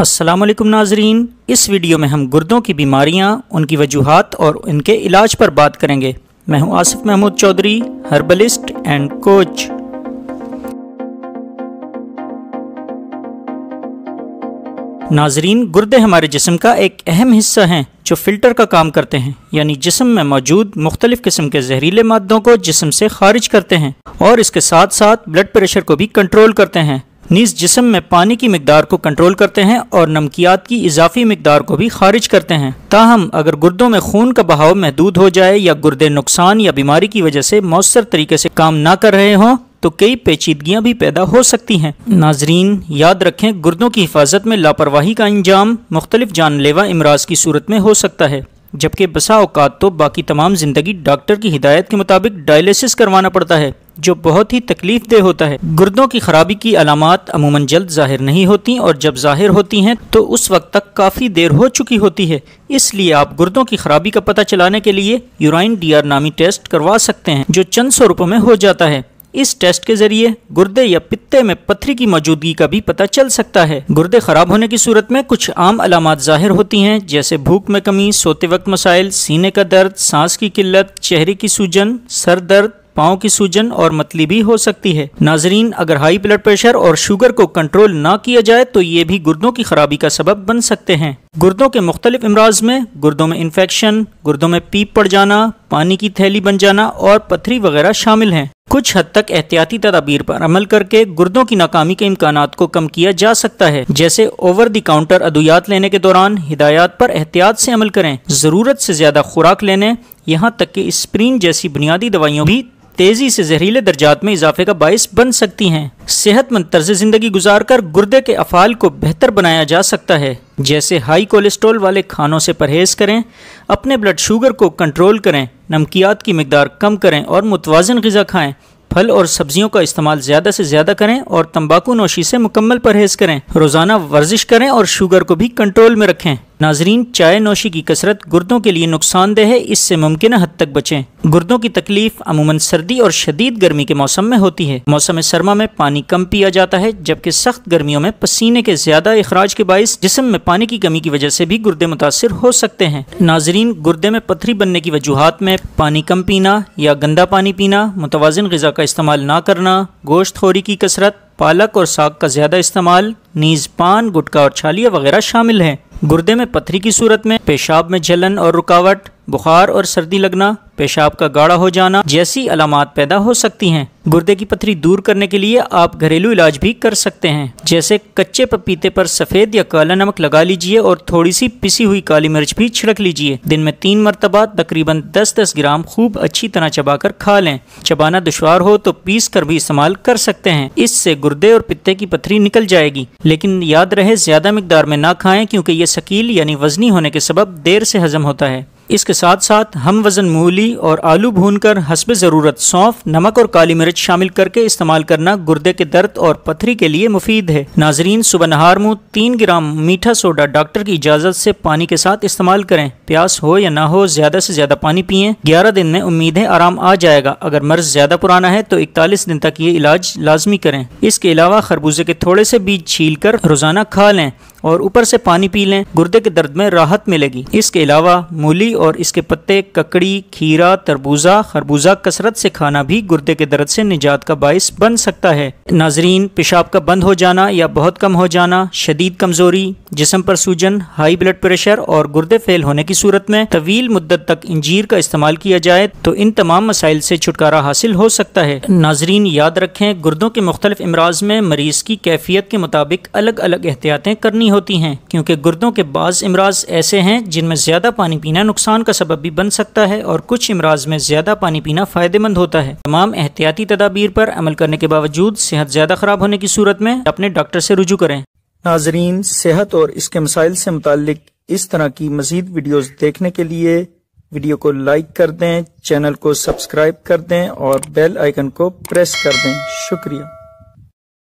असलम नाजरीन इस वीडियो में हम गुर्दों की बीमारियां, उनकी वजूहत और उनके इलाज पर बात करेंगे मैं हूं Asif Mahmood Chaudhary herbalist and coach Nazreen गुर्दे हमारे जिसम का एक अहम हिस्सा हैं जो फ़िल्टर का काम करते हैं यानी जिसम में मौजूद मुख्तलिफ़ किस्म के जहरीले मादों को जिसम से खारिज करते हैं और इसके साथ साथ ब्लड प्रेशर को भी कंट्रोल करते हैं नीज जिसम में पानी की मकदार को कंट्रोल करते हैं और नमकियात की इजाफी मकदार को भी खारिज करते हैं ताहम अगर गुर्दों में खून का बहाव महदूद हो जाए या गुर्दे नुकसान या बीमारी की वजह से मौसर तरीके से काम ना कर रहे हों तो कई पेचीदगियाँ भी पैदा हो सकती हैं नाजरीन याद रखें गुर्दों की हिफाजत में लापरवाही का अंजाम मुख्तलिफ जानलेवा अमराज की सूरत में हो सकता है जबकि बसा अवकात तो बाकी तमाम ज़िंदगी डॉक्टर की हिदायत के मुताबिक डायलिसिस करवाना पड़ता है जो बहुत ही तकलीफ देह होता है गुर्दों की खराबी की अलामत अमूमन जल्द जाहिर नहीं होती और जब जाहिर होती हैं तो उस वक्त तक काफ़ी देर हो चुकी होती है इसलिए आप गुर्दों की खराबी का पता चलाने के लिए यूराइन डीआर नामी टेस्ट करवा सकते हैं जो चंद सौ रुपये में हो जाता है इस टेस्ट के जरिए गुर्दे या पित्ते में पथरी की मौजूदगी का भी पता चल सकता है गुर्दे खराब होने की सूरत में कुछ आम अलामत जाहिर होती हैं जैसे भूख में कमी सोते वक्त मसाइल सीने का दर्द सांस की किल्लत चेहरे की सूजन सर दर्द पाँव की सूजन और मतली भी हो सकती है नाजरीन अगर हाई ब्लड प्रेशर और शुगर को कंट्रोल ना किया जाए तो ये भी गुर्दों की खराबी का सबब बन सकते हैं गुर्दों के मुख्तलिफ अमराज में गुर्दों में इन्फेक्शन गुर्दों में पीप पड़ जाना पानी की थैली बन जाना और पथरी वगैरह शामिल हैं कुछ हद तक एहतियाती तदाबीर पर अमल करके गुर्दों की नाकामी के इम्कान को कम किया जा सकता है जैसे ओवर दी काउंटर अदवियात लेने के दौरान हिदायत पर एहतियात से अमल करें ज़रूरत से ज़्यादा खुराक लेने यहाँ तक कि स्प्रीन जैसी बुनियादी दवाइयों भी तेजी से जहरीले दर्जात में इजाफे का बायस बन सकती हैं सेहतमंद तर्ज जिंदगी गुजार कर गुर्दे के अफाल को बेहतर बनाया जा सकता है जैसे हाई कोलेस्ट्रॉल वाले खानों से परहेज करें अपने ब्लड शुगर को कंट्रोल करें नमकियात की मकदार कम करें और मुतवाजन गज़ा खाएं फल और सब्जियों का इस्तेमाल ज़्यादा से ज़्यादा करें और तंबाकू नोशी से मुकम्मल परहेज करें रोज़ाना वर्जिश करें और शुगर को भी कंट्रोल में रखें नाजरीन चाय नोशी की कसरत गुर्दों के लिए नुकसानदेह है इससे मुमकिन हद तक बचें गुर्दों की तकलीफ अमूमन सर्दी और शदीद गर्मी के मौसम में होती है मौसम सरमा में पानी कम पिया जाता है जबकि सख्त गर्मियों में पसीने के ज्यादा अखराज के बायस जिसम में पानी की कमी की वजह से भी गुर्दे मुतासर हो सकते हैं नाजरीन गुर्दे में पथरी बनने की वजूहत में पानी कम पीना या गंदा पानी पीना मुतवाजन गज़ा का इस्तेमाल ना करना गोश्त खोरी की कसरत पालक और साग का ज़्यादा इस्तेमाल नीज पान गुटखा और छालिया वगैरह शामिल हैं गुर्दे में पथरी की सूरत में पेशाब में जलन और रुकावट बुखार और सर्दी लगना पेशाब का गाढ़ा हो जाना जैसी अलामत पैदा हो सकती हैं गुर्दे की पथरी दूर करने के लिए आप घरेलू इलाज भी कर सकते हैं जैसे कच्चे पपीते पर सफ़ेद या काला नमक लगा लीजिए और थोड़ी सी पिसी हुई काली मिर्च भी छिड़क लीजिए दिन में तीन मरतबा तकरीबन दस दस ग्राम खूब अच्छी तरह चबाकर खा लें चबाना दुशवार हो तो पीस कर भी इस्तेमाल कर सकते हैं इससे गुर्दे और पित्ते की पथरी निकल जाएगी लेकिन याद रहे ज़्यादा मकदार में ना खाए क्योंकि ये शकील यानी वजनी होने के सब देर से हजम होता है इसके साथ साथ हम वज़न मूली और आलू भूनकर हसब ज़रूरत सौंफ नमक और काली मिर्च शामिल करके इस्तेमाल करना गुर्दे के दर्द और पथरी के लिए मुफीद है नाजरीन सुबह नहार मुँह तीन ग्राम मीठा सोडा डॉक्टर की इजाज़त से पानी के साथ इस्तेमाल करें प्यास हो या ना हो ज़्यादा से ज़्यादा पानी पिए ग्यारह दिन में उम्मीद है आराम आ जाएगा अगर मर्ज ज़्यादा पुराना है तो इकतालीस दिन तक ये इलाज लाजमी करें इसके अलावा खरबूजे के थोड़े से बीज छील कर रोज़ाना खा लें और ऊपर से पानी पी लें गुर्दे के दर्द में राहत मिलेगी इसके अलावा मूली और इसके पत्ते ककड़ी खीरा तरबूजा खरबूजा कसरत से खाना भी गुर्दे के दर्द से निजात का बायस बन सकता है नाजरीन पेशाब का बंद हो जाना या बहुत कम हो जाना शदीद कमजोरी जिसम पर सूजन हाई ब्लड प्रेशर और गुर्दे फेल होने की सूरत में तवील मुद्दत तक इंजीर का इस्तेमाल किया जाए तो इन तमाम मसाइल से छुटकारा हासिल हो सकता है नाजरीन याद रखें गुर्दों के मुख्तलिफ अमराज में मरीज की कैफियत के मुताबिक अलग अलग एहतियातें करनी होती हैं क्योंकि गुर्दों के बाद अमराज ऐसे हैं जिनमें ज़्यादा पानी पीना नुकसान नुकसान का सबब भी बन सकता है और कुछ अमराज में ज़्यादा पानी पीना फ़ायदेमंद होता है तमाम एहतियाती तदाबीर पर अमल करने के बावजूद सेहत ज़्यादा ख़राब होने की सूरत में अपने डॉक्टर से रुजू करें नाजरीन सेहत और इसके मसाइल से मुतल इस तरह की मजीद वीडियोज़ देखने के लिए वीडियो को लाइक कर दें चैनल को सब्सक्राइब कर दें और बेल आइकन को प्रेस कर दें शुक्रिया